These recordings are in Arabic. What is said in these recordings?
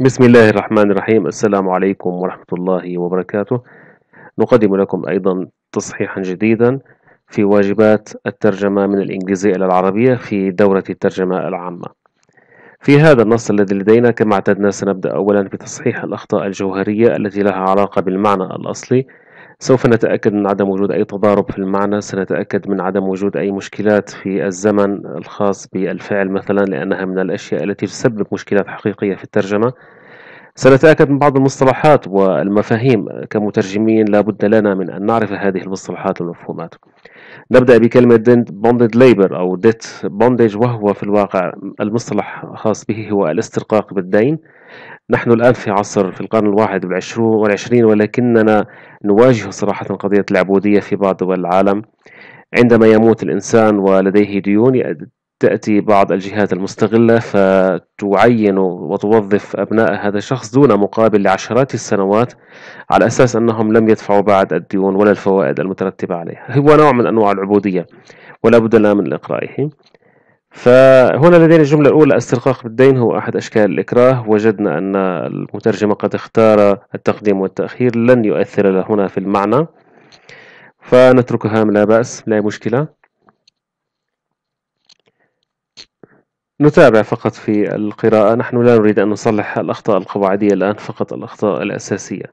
بسم الله الرحمن الرحيم السلام عليكم ورحمة الله وبركاته نقدم لكم أيضا تصحيحا جديدا في واجبات الترجمة من الإنجليزية إلى العربية في دورة الترجمة العامة في هذا النص الذي لدينا كما اعتدنا سنبدأ أولا بتصحيح الأخطاء الجوهرية التي لها علاقة بالمعنى الأصلي سوف نتأكد من عدم وجود أي تضارب في المعنى سنتأكد من عدم وجود أي مشكلات في الزمن الخاص بالفعل مثلا لأنها من الأشياء التي تسبب مشكلات حقيقية في الترجمة سنتأكد من بعض المصطلحات والمفاهيم كمترجمين لابد لنا من أن نعرف هذه المصطلحات والمفهومات نبدأ بكلمة bonded labor أو debt bondage وهو في الواقع المصطلح الخاص به هو الاسترقاق بالدين نحن الآن في عصر في القرن الواحد والعشرين ولكننا نواجه صراحة قضية العبودية في بعض دول العالم عندما يموت الإنسان ولديه ديون تأتي بعض الجهات المستغلة فتعين وتوظف أبناء هذا الشخص دون مقابل لعشرات السنوات على أساس أنهم لم يدفعوا بعد الديون ولا الفوائد المترتبة عليها هو نوع من أنواع العبودية ولا بد لنا من إقرائه فهنا لدينا الجملة الأولى استرقاق بالدين هو أحد أشكال الإكراه وجدنا أن المترجمة قد اختار التقديم والتأخير لن يؤثر هنا في المعنى فنتركها لا بأس لا مشكلة نتابع فقط في القراءة نحن لا نريد أن نصلح الأخطاء القواعدية الآن فقط الأخطاء الأساسية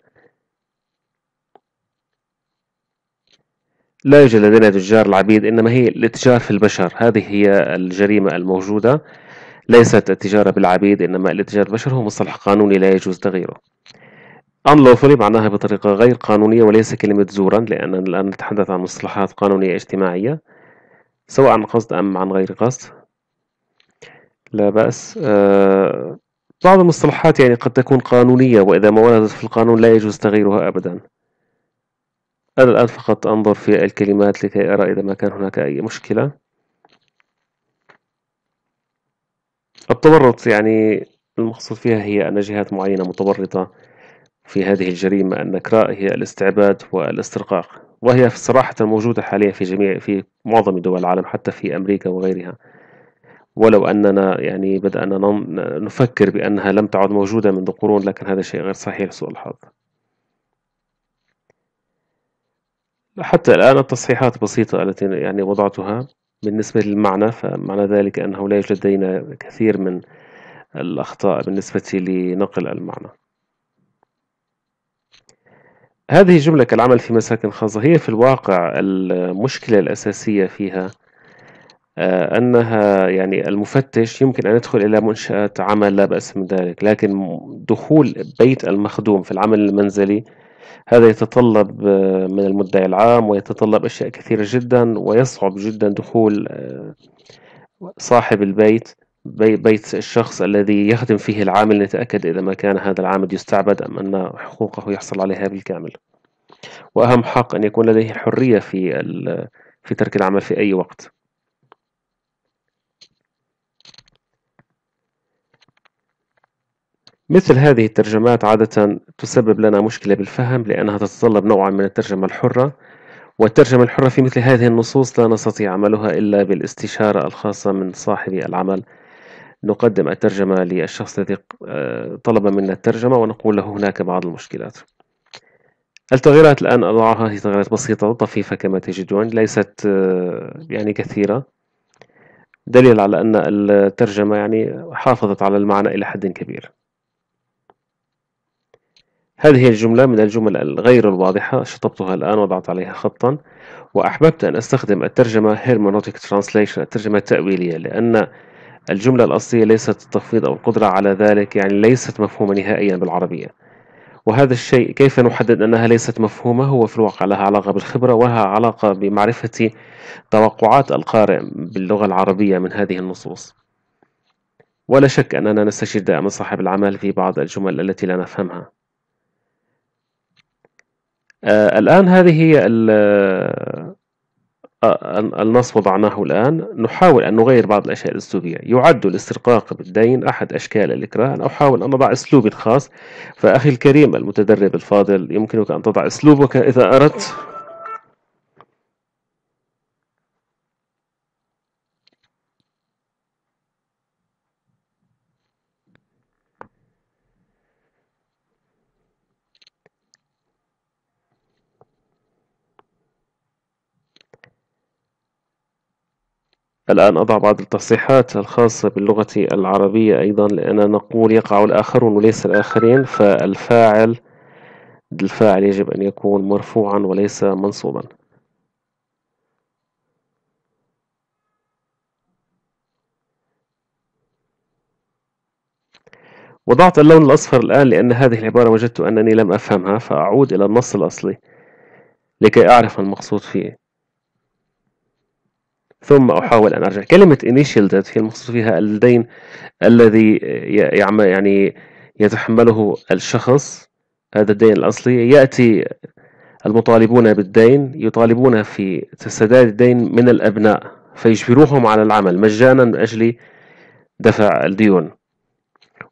لا يوجد لدينا تجار العبيد إنما هي الاتجار في البشر هذه هي الجريمة الموجودة ليست التجارة بالعبيد إنما الاتجار بالبشر هو مصطلح قانوني لا يجوز تغييره unlawfully معناها بطريقة غير قانونية وليس كلمة زورا لأننا الآن نتحدث عن مصطلحات قانونية اجتماعية سواء عن قصد أم عن غير قصد لا بأس آه، بعض المصطلحات يعني قد تكون قانونية وإذا ما وردت في القانون لا يجوز تغييرها أبدا أنا الآن فقط أنظر في الكلمات لكي أرى إذا ما كان هناك أي مشكلة التورط يعني المقصود فيها هي أن جهات معينة متورطة في هذه الجريمة النكراء هي الاستعباد والاسترقاق وهي في الصراحة موجودة حاليا في جميع في معظم دول العالم حتى في أمريكا وغيرها ولو أننا يعني بدأنا نفكر بأنها لم تعد موجودة منذ قرون لكن هذا شيء غير صحيح سوء الحظ حتى الآن التصحيحات بسيطة التي يعني وضعتها بالنسبة للمعنى فمعنى ذلك أنه لا يوجد لدينا كثير من الأخطاء بالنسبة لنقل المعنى هذه جملة كالعمل في مساكن خاصة هي في الواقع المشكلة الأساسية فيها آه، أنها يعني المفتش يمكن أن يدخل إلى منشأة عمل لا بأس من ذلك لكن دخول بيت المخدوم في العمل المنزلي هذا يتطلب آه، من المدعي العام ويتطلب أشياء كثيرة جدا ويصعب جدا دخول آه، صاحب البيت بيت الشخص الذي يخدم فيه العامل نتأكد إذا ما كان هذا العامل يستعبد أم أن حقوقه يحصل عليها بالكامل وأهم حق أن يكون لديه الحرية في في ترك العمل في أي وقت مثل هذه الترجمات عادة تسبب لنا مشكلة بالفهم لأنها تتطلب نوعا من الترجمة الحرة والترجمة الحرة في مثل هذه النصوص لا نستطيع عملها إلا بالاستشارة الخاصة من صاحب العمل نقدم الترجمة للشخص الذي آه، طلب منا الترجمة ونقول له هناك بعض المشكلات التغييرات الآن أضعها هي تغييرات بسيطة طفيفة كما تجدون يعني ليست آه، يعني كثيرة دليل على أن الترجمة يعني حافظت على المعنى إلى حد كبير هذه الجملة من الجمل الغير الواضحة شطبتها الآن وضعت عليها خطا وأحببت أن أستخدم الترجمة hermeneutic translation الترجمة التأويلية لأن الجملة الأصلية ليست التخفيض أو القدرة على ذلك يعني ليست مفهومة نهائيا بالعربية وهذا الشيء كيف نحدد أنها ليست مفهومة هو في الواقع لها علاقة بالخبرة ولها علاقة بمعرفة توقعات القارئ باللغة العربية من هذه النصوص ولا شك أننا نستشير دائما صاحب العمل في بعض الجمل التي لا نفهمها آه، الآن هذه هي آه، النص وضعناه الآن نحاول أن نغير بعض الأشياء الأسلوبية يعد الاسترقاق بالدين أحد أشكال الإكراه أنا أحاول أن أضع أسلوب خاص فأخي الكريم المتدرب الفاضل يمكنك أن تضع أسلوبك إذا أردت الآن أضع بعض التصحيحات الخاصة باللغة العربية أيضا لأننا نقول يقع الآخرون وليس الآخرين فالفاعل الفاعل يجب أن يكون مرفوعا وليس منصوبا وضعت اللون الأصفر الآن لأن هذه العبارة وجدت أنني لم أفهمها فأعود إلى النص الأصلي لكي أعرف ما المقصود فيه ثم أحاول أن أرجع كلمة initial debt هي المقصود فيها الدين الذي يعني يتحمله الشخص هذا الدين الأصلي يأتي المطالبون بالدين يطالبون في سداد الدين من الأبناء فيجبروهم على العمل مجانا من أجل دفع الديون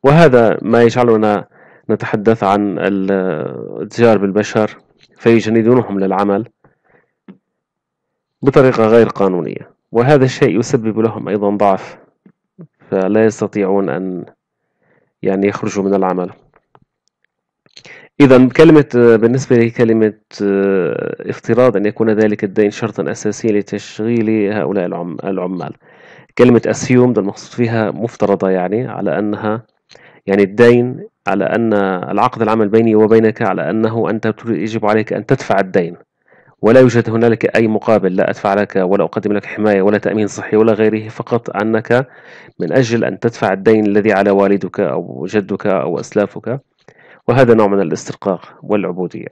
وهذا ما يجعلنا نتحدث عن التجار بالبشر فيجندونهم للعمل بطريقة غير قانونية وهذا الشيء يسبب لهم أيضا ضعف فلا يستطيعون أن يعني يخرجوا من العمل إذا كلمة بالنسبة لكلمة آه، افتراض أن يكون ذلك الدين شرطا أساسيا لتشغيل هؤلاء العمال كلمة أسيوم المقصود فيها مفترضة يعني على أنها يعني الدين على أن العقد العمل بيني وبينك على أنه أنت يجب عليك أن تدفع الدين ولا يوجد هنالك أي مقابل لا أدفع لك ولا أقدم لك حماية ولا تأمين صحي ولا غيره فقط أنك من أجل أن تدفع الدين الذي على والدك أو جدك أو أسلافك وهذا نوع من الاسترقاق والعبودية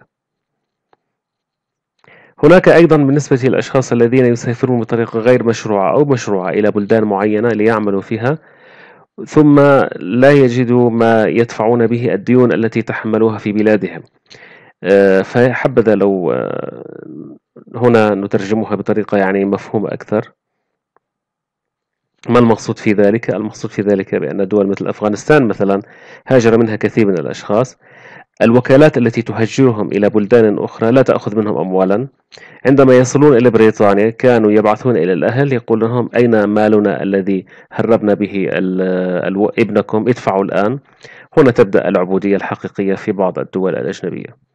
هناك أيضا بالنسبة للأشخاص الذين يسافرون بطريقة غير مشروعة أو مشروعة إلى بلدان معينة ليعملوا فيها ثم لا يجدوا ما يدفعون به الديون التي تحملوها في بلادهم آه، فحبذا لو آه، هنا نترجمها بطريقة يعني مفهومة أكثر ما المقصود في ذلك؟ المقصود في ذلك بأن دول مثل أفغانستان مثلا هاجر منها كثير من الأشخاص الوكالات التي تهجرهم إلى بلدان أخرى لا تأخذ منهم أموالا عندما يصلون إلى بريطانيا كانوا يبعثون إلى الأهل يقول لهم أين مالنا الذي هربنا به ابنكم ادفعوا الآن هنا تبدأ العبودية الحقيقية في بعض الدول الأجنبية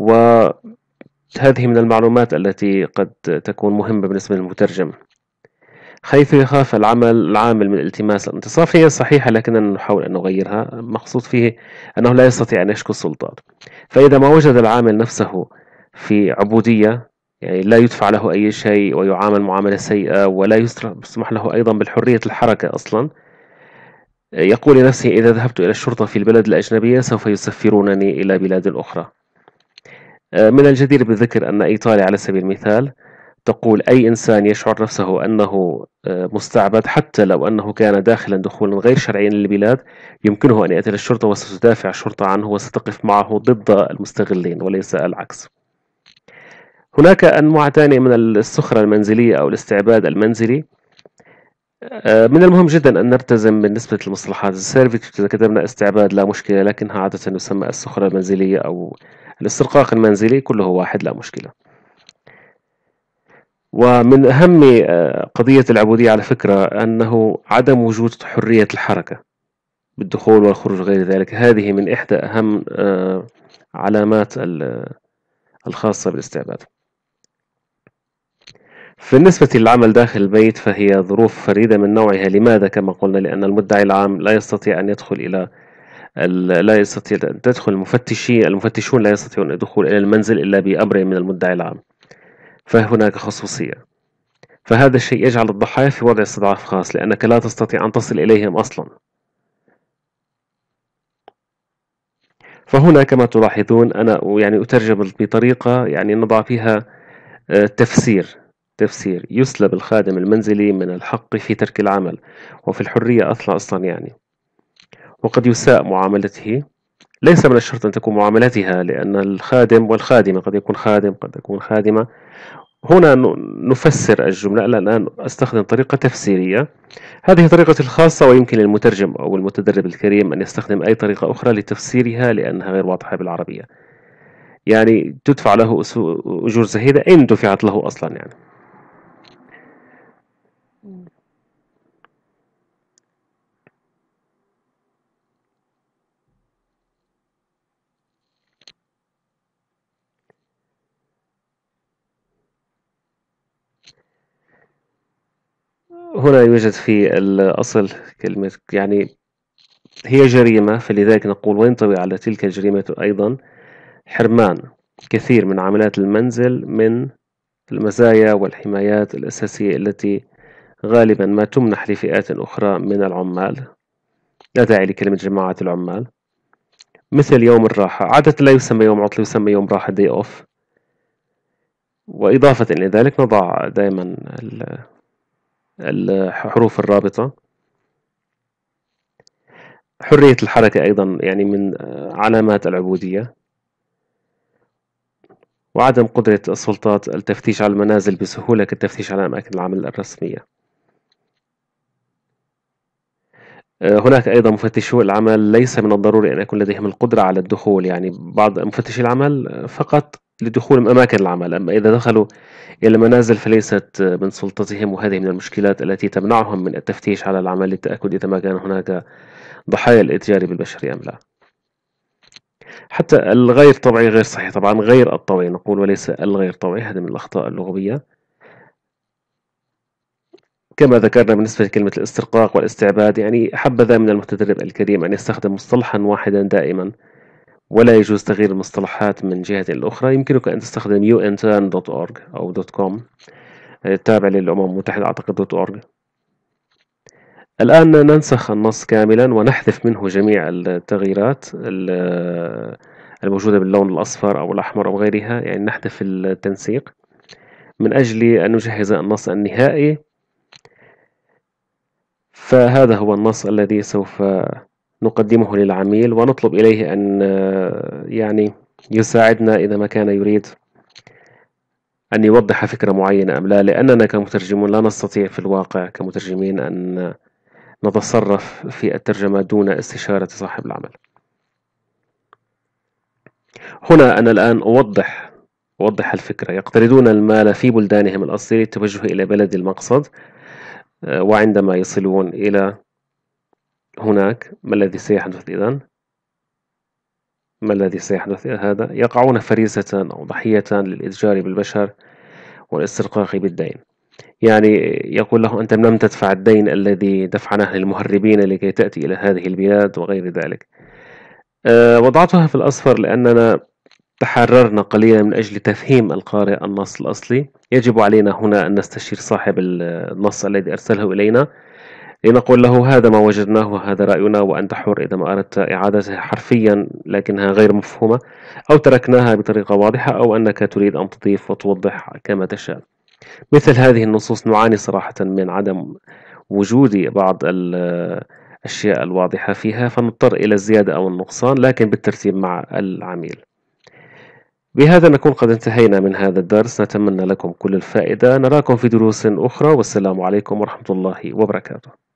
وهذه من المعلومات التي قد تكون مهمة بالنسبة للمترجم حيث يخاف العمل العامل من التماس الانتصاف هي صحيحة لكننا نحاول أن نغيرها مقصود فيه أنه لا يستطيع أن يشكو السلطات فإذا ما وجد العامل نفسه في عبودية يعني لا يدفع له أي شيء ويعامل معاملة سيئة ولا يسمح له أيضا بالحرية الحركة أصلا يقول لنفسه إذا ذهبت إلى الشرطة في البلد الأجنبية سوف يسفرونني إلى بلاد أخرى آه، من الجدير بالذكر أن إيطاليا على سبيل المثال تقول أي إنسان يشعر نفسه أنه آه، مستعبد حتى لو أنه كان داخلا دخولا غير شرعيا للبلاد يمكنه أن يأتي للشرطة وستدافع الشرطة عنه وستقف معه ضد المستغلين وليس العكس هناك أنواع ثانية من السخرة المنزلية أو الاستعباد المنزلي آه، من المهم جدا أن نلتزم بالنسبة للمصطلحات السيرفيتود إذا كتبنا استعباد لا مشكلة لكنها عادة تسمى السخرة المنزلية أو الاسترقاق المنزلي كله واحد لا مشكلة ومن أهم آه، قضية العبودية على فكرة أنه عدم وجود حرية الحركة بالدخول والخروج غير ذلك هذه من إحدى أهم آه، علامات الخاصة بالاستعباد بالنسبة للعمل داخل البيت فهي ظروف فريدة من نوعها لماذا كما قلنا لأن المدعي العام لا يستطيع أن يدخل إلى لا يستطيع أن تدخل المفتشي المفتشون لا يستطيعون الدخول إلى المنزل إلا بأمر من المدعي العام فهناك خصوصية فهذا الشيء يجعل الضحايا في وضع استضعاف خاص لأنك لا تستطيع أن تصل إليهم أصلا فهنا كما تلاحظون أنا يعني أترجم بطريقة يعني نضع فيها آه، تفسير تفسير يسلب الخادم المنزلي من الحق في ترك العمل وفي الحرية أصلا أصلا يعني وقد يساء معاملته ليس من الشرط أن تكون معاملتها لأن الخادم والخادمة قد يكون خادم قد يكون خادمة هنا نفسر الجملة الآن أستخدم طريقة تفسيرية هذه طريقتي الخاصة ويمكن للمترجم أو المتدرب الكريم أن يستخدم أي طريقة أخرى لتفسيرها لأنها غير واضحة بالعربية يعني تدفع له أجور زهيدة إن دفعت له أصلا يعني هنا يوجد في الأصل كلمة يعني هي جريمة فلذلك نقول وينطوي على تلك الجريمة أيضا حرمان كثير من عاملات المنزل من المزايا والحمايات الأساسية التي غالبا ما تمنح لفئات أخرى من العمال لا داعي لكلمة جماعة العمال مثل يوم الراحة عادة لا يسمى يوم عطلة يسمى يوم راحة day off وإضافة إلى ذلك نضع دائما حروف الرابطة حرية الحركة أيضا يعني من آه، علامات العبودية وعدم قدرة السلطات التفتيش على المنازل بسهولة كالتفتيش على أماكن العمل الرسمية آه، هناك أيضا مفتشو العمل ليس من الضروري أن يكون لديهم القدرة على الدخول يعني بعض مفتشي العمل آه، فقط لدخولهم أماكن العمل أما إذا دخلوا إلى منازل فليست من سلطتهم وهذه من المشكلات التي تمنعهم من التفتيش على العمل للتأكد إذا ما كان هناك ضحايا الإتجار بالبشر أم لا حتى الغير طبيعي غير صحيح طبعا غير الطبيعي نقول وليس الغير طبيعي هذا من الأخطاء اللغوية كما ذكرنا بالنسبة لكلمة الاسترقاق والاستعباد يعني حبذا من المتدرب الكريم أن يستخدم مصطلحا واحدا دائما ولا يجوز تغيير المصطلحات من جهة الأخرى يمكنك أن تستخدم unintern.org أو .com التابع آه، للأمم المتحدة أعتقد .org الآن ننسخ النص كاملا ونحذف منه جميع التغييرات آه، الموجودة باللون الأصفر أو الأحمر أو غيرها يعني نحذف التنسيق من أجل أن نجهز النص النهائي فهذا هو النص الذي سوف نقدمه للعميل ونطلب إليه أن آه، يعني يساعدنا إذا ما كان يريد أن يوضح فكرة معينة أم لا لأننا كمترجمون لا نستطيع في الواقع كمترجمين أن نتصرف في الترجمة دون استشارة صاحب العمل هنا أنا الآن أوضح أوضح الفكرة يقترضون المال في بلدانهم الأصلية للتوجه إلى بلد المقصد آه، وعندما يصلون إلى هناك ما الذي سيحدث إذا؟ ما الذي سيحدث هذا؟ يقعون فريسة أو ضحية للإتجار بالبشر والاسترقاق بالدين يعني يقول له أنت لم تدفع الدين الذي دفعناه للمهربين لكي تأتي إلى هذه البلاد وغير ذلك أه وضعتها في الأصفر لأننا تحررنا قليلا من أجل تفهيم القارئ النص الأصلي يجب علينا هنا أن نستشير صاحب النص الذي أرسله إلينا لنقول له هذا ما وجدناه وهذا رأينا وأنت حر إذا ما أردت إعادتها حرفيا لكنها غير مفهومة أو تركناها بطريقة واضحة أو أنك تريد أن تضيف وتوضح كما تشاء مثل هذه النصوص نعاني صراحة من عدم وجود بعض الأشياء الواضحة فيها فنضطر إلى الزيادة أو النقصان لكن بالترتيب مع العميل بهذا نكون قد انتهينا من هذا الدرس نتمنى لكم كل الفائدة نراكم في دروس أخرى والسلام عليكم ورحمة الله وبركاته